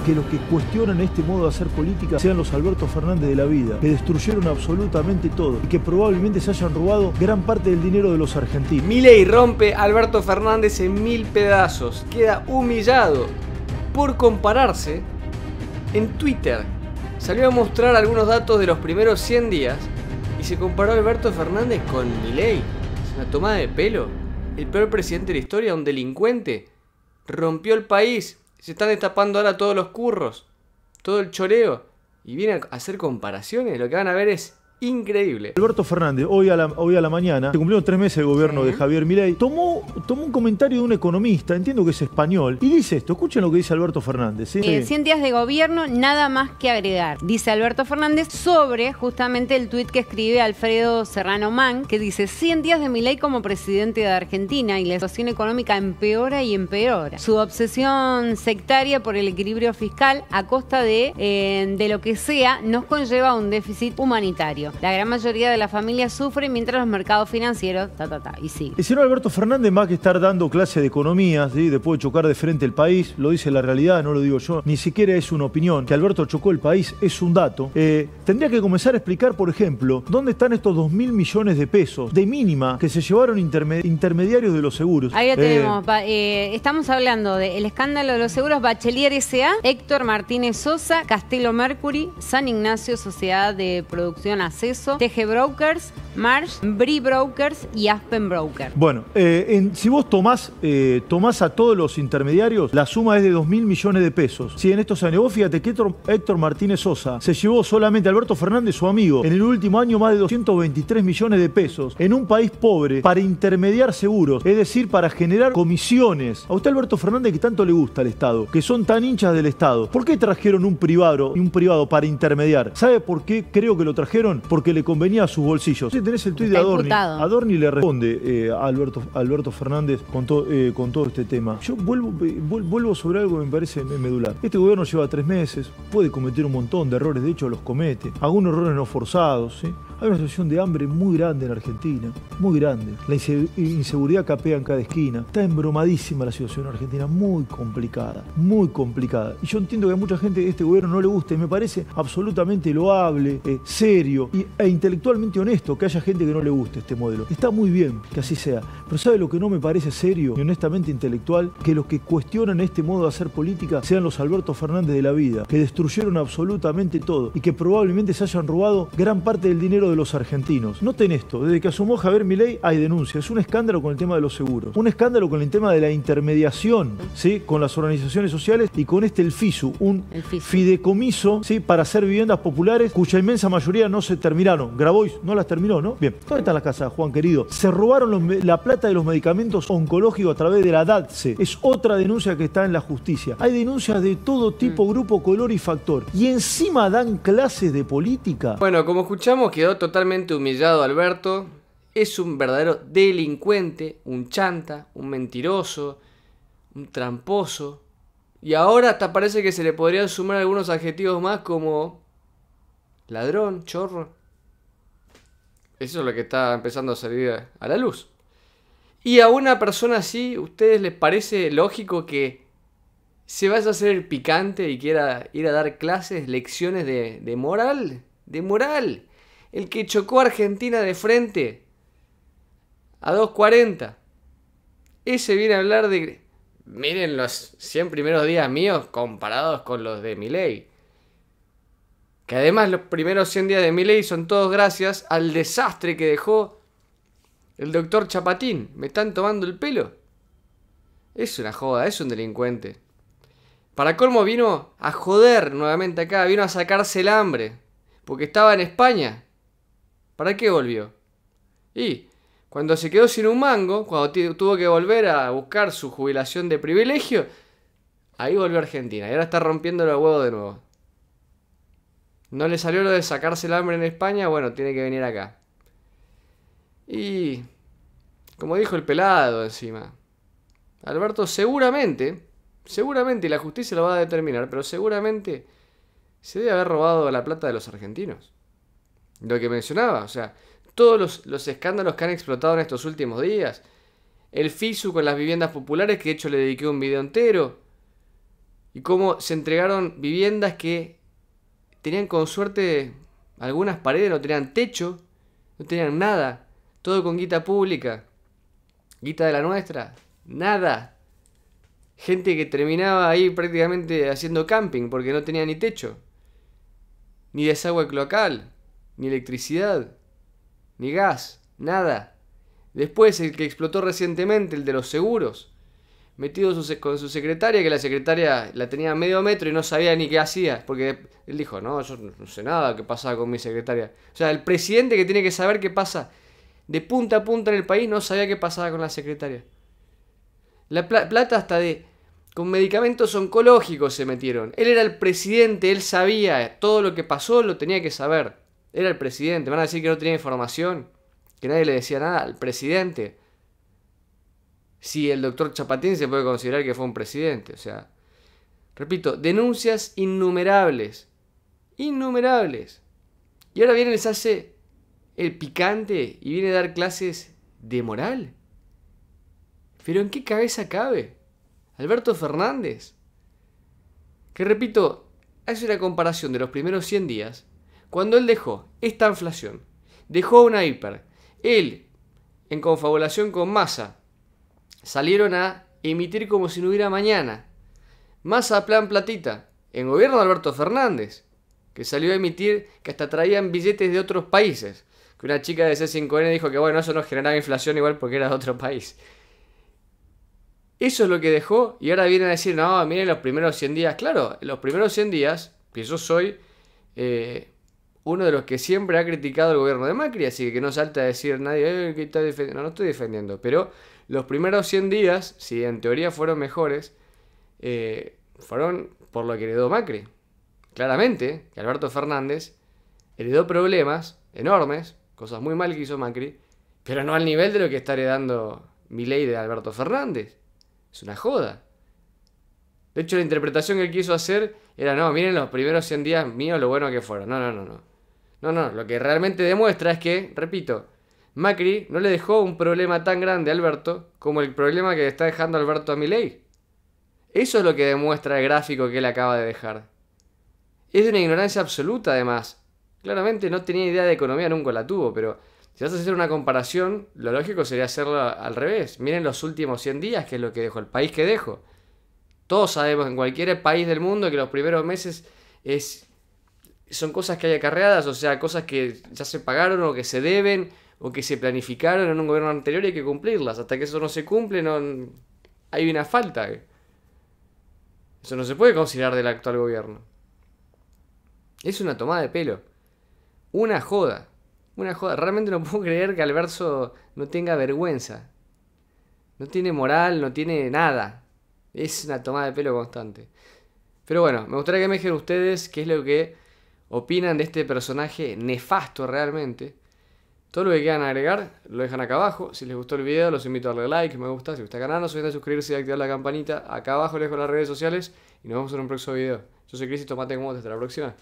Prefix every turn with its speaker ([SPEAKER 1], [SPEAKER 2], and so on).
[SPEAKER 1] que los que cuestionan este modo de hacer política sean los Alberto Fernández de la vida, que destruyeron absolutamente todo y que probablemente se hayan robado gran parte del dinero de los argentinos. Milei
[SPEAKER 2] rompe a Alberto Fernández en mil pedazos, queda humillado por compararse en Twitter. Salió a mostrar algunos datos de los primeros 100 días y se comparó Alberto Fernández con Milei. Es una toma de pelo. El peor presidente de la historia, un delincuente. Rompió el país, se están destapando ahora todos los curros, todo el choreo. Y vienen a hacer comparaciones. Lo que van a ver es increíble.
[SPEAKER 1] Alberto Fernández, hoy a la, mañana, se cumplieron tres meses De gobierno de Javier Milei, tomó, tomó un comentario de un economista, entiendo que es español, y dice esto, escuchen lo que dice Alberto Fernández. ¿eh? Eh, en 100 días de gobierno, nada más que agregar, dice Alberto Fernández sobre justamente el tuit que escribe Alfredo Serrano Man, que dice 100 días de Milei como presidente de Argentina y la situación económica empeora y empeora. Su obsesión sectaria por el equilibrio fiscal a costa de, eh, de lo que sea nos conlleva un déficit humanitario. La gran mayoría de las familias sufren mientras los mercados financieros, ta, ta, ta, y sigue. El señor Alberto Fernández, más que estar dando clase de economía, después de chocar de frente el país, lo dice la realidad, no lo digo yo, ni siquiera es una opinión, que Alberto chocó el país es un dato, eh, tendría que comenzar a explicar, por ejemplo, dónde están estos 2 mil millones de pesos de mínima que se llevaron intermediarios de los seguros. Ahí ya eh, tenemos, eh, estamos hablando del escándalo de los seguros Bachelier S.A., Héctor Martínez Sosa, Castelo Mercury, San Ignacio, Sociedad de Producción AC acceso. TG Brokers, Marsh, Bri Brokers y Aspen Broker. Bueno, eh, si vos eh, tomás, a todos los intermediarios, la suma es de 2 mil millones de pesos. Si en estos años, vos fíjate que Héctor, Martínez Sosa se llevó solamente a Alberto Fernández, su amigo, en el último año más de 223 millones de pesos en un país pobre para intermediar seguros, es decir, para generar comisiones. A usted Alberto Fernández que tanto le gusta el Estado, que son tan hinchas del Estado. ¿Por qué trajeron un privado, y un privado para intermediar? ¿Sabe por qué creo que lo trajeron? Porque le convenía a sus bolsillos tenés el tuit de Adorni. Adorni le responde eh, a Alberto, Alberto Fernández con, eh, con todo este tema. Yo vuelvo, eh, sobre algo que me parece medular. Este gobierno lleva tres meses, puede cometer un montón de errores, de hecho los comete. Algunos errores no forzados, Hay una situación de hambre muy grande en Argentina, muy grande. La inseguridad capea en cada esquina. Está embromadísima la situación en Argentina, muy complicada, muy complicada. Y yo entiendo que a mucha gente de este gobierno no le gusta y me parece absolutamente loable, serio e intelectualmente honesto que haya gente que no le guste este modelo. Está muy bien que así sea, pero ¿sabe lo que no me parece serio y honestamente intelectual? Que los que cuestionan este modo de hacer política sean los Alberto Fernández de la vida, que destruyeron absolutamente todo y que probablemente se hayan robado gran parte del dinero de los argentinos. Noten esto, desde que asumó Javier Milei hay denuncias, es un escándalo con el tema de los seguros, un escándalo con el tema de la intermediación, ¿sí? con las organizaciones sociales y con este el FISU, un fideicomiso, fidecomiso, ¿sí? para hacer viviendas populares cuya inmensa mayoría no se terminaron. Grabois no las terminó, no, Bien. ¿Dónde está la casa, Juan querido? Se robaron la plata de los medicamentos oncológicos a través de la DATSE Es otra denuncia que está en la justicia. Hay denuncias de todo tipo, mm. grupo, color y factor. Y encima dan clases de política.
[SPEAKER 2] Bueno, como escuchamos, quedó totalmente humillado Alberto. Es un verdadero delincuente, un chanta, un mentiroso, un tramposo. Y ahora hasta parece que se le podrían sumar algunos adjetivos más como ladrón, chorro. Eso es lo que está empezando a salir a la luz. Y a una persona así, ¿ustedes les parece lógico que se vaya a hacer el picante y quiera ir a dar clases, lecciones de, moral? De moral. El que chocó a Argentina de frente a 2.40. Ese viene a hablar de... Miren los 100 primeros días míos comparados con los de mi ley. Que además los primeros 100 días de mi ley son todos gracias al desastre que dejó el doctor Chapatín. ¿Me están tomando el pelo? Es una joda, es un delincuente. Para colmo vino a joder nuevamente acá, vino a sacarse el hambre. Porque estaba en España. ¿Para qué volvió? Y cuando se quedó sin un mango, cuando tuvo que volver a buscar su jubilación de privilegio, ahí volvió a Argentina y ahora está rompiendo los huevos de nuevo. No le salió lo de sacarse el hambre en España, bueno, tiene que venir acá. Y, como dijo el pelado encima, Alberto seguramente, seguramente, y la justicia lo va a determinar, pero seguramente se debe haber robado la plata de los argentinos. Lo que mencionaba, o sea, todos los, escándalos que han explotado en estos últimos días, el FISU con las viviendas populares, que de hecho le dediqué un video entero, y cómo se entregaron viviendas que tenían con suerte algunas paredes, no tenían techo, no tenían nada, todo con guita pública, guita de la nuestra, nada. Gente que terminaba ahí prácticamente haciendo camping porque no tenía ni techo, ni desagüe cloacal, ni electricidad, ni gas, nada. Después el que explotó recientemente, el de los seguros, metido con su secretaria, que la secretaria la tenía a medio metro y no sabía ni qué hacía, porque él dijo, no, yo no sé nada qué pasaba con mi secretaria. O sea, el presidente que tiene que saber qué pasa de punta a punta en el país no sabía qué pasaba con la secretaria. La plata hasta de... Con medicamentos oncológicos se metieron. Él era el presidente, él sabía, eh, todo lo que pasó lo tenía que saber. Era el presidente, van a decir que no tenía información, que nadie le decía nada, al presidente si el doctor Chapatín se puede considerar que fue un presidente. O sea, repito, denuncias innumerables. Innumerables. Y ahora viene, les hace el picante y viene a dar clases de moral. Pero ¿en qué cabeza cabe? Alberto Fernández. Que repito, hace una comparación de los primeros 100 días, cuando él dejó esta inflación, dejó una hiper, él, en confabulación con Massa, salieron a emitir como si no hubiera mañana. Más a plan platita, en gobierno de Alberto Fernández, que salió a emitir que hasta traían billetes de otros países. Que una chica de C5N dijo que bueno, eso no generaba inflación igual porque era de otro país. Eso es lo que dejó y ahora viene a decir, no, miren los primeros 100 días. Claro, los primeros 100 días, que yo soy eh, uno de los que siempre ha criticado el gobierno de Macri, así que no salta a decir nadie, eh, que está defendiendo. No, no estoy defendiendo, pero los primeros 100 días, si en teoría fueron mejores, eh, fueron por lo que heredó Macri. Claramente, que Alberto Fernández heredó problemas enormes, cosas muy mal que hizo Macri, pero no al nivel de lo que está heredando ley de Alberto Fernández. Es una joda. De hecho, la interpretación que él quiso hacer era, no, miren los primeros 100 días míos lo bueno que fueron. No, no, no, no. No, no, lo que realmente demuestra es que, repito, Macri no le dejó un problema tan grande a Alberto como el problema que está dejando Alberto a Milei. Eso es lo que demuestra el gráfico que él acaba de dejar. Es de una ignorancia absoluta, además. Claramente no tenía idea de economía, nunca la tuvo, pero si vas a hacer una comparación, lo lógico sería hacerlo al revés. Miren los últimos 100 días, que es lo que dejó, el país que dejó. Todos sabemos en cualquier país del mundo que los primeros meses es, son cosas que hay acarreadas, o sea, cosas que ya se pagaron o que se deben o que se planificaron en un gobierno anterior y hay que cumplirlas. Hasta que eso no se cumple, no hay una falta. Eso no se puede considerar del actual gobierno. Es una tomada de pelo. Una joda. Una joda. Realmente no puedo creer que Alverso no tenga vergüenza. No tiene moral, no tiene nada. Es una tomada de pelo constante. Pero bueno, me gustaría que me dijeran ustedes qué es lo que opinan de este personaje nefasto realmente. Todo lo que quieran agregar lo dejan acá abajo. Si les gustó el video, los invito a darle like, me gusta. Si gusta el canal, no se olviden de suscribirse y activar la campanita. Acá abajo les dejo las redes sociales y nos vemos en un próximo video. Yo soy Cris y Tomate Como hasta la próxima.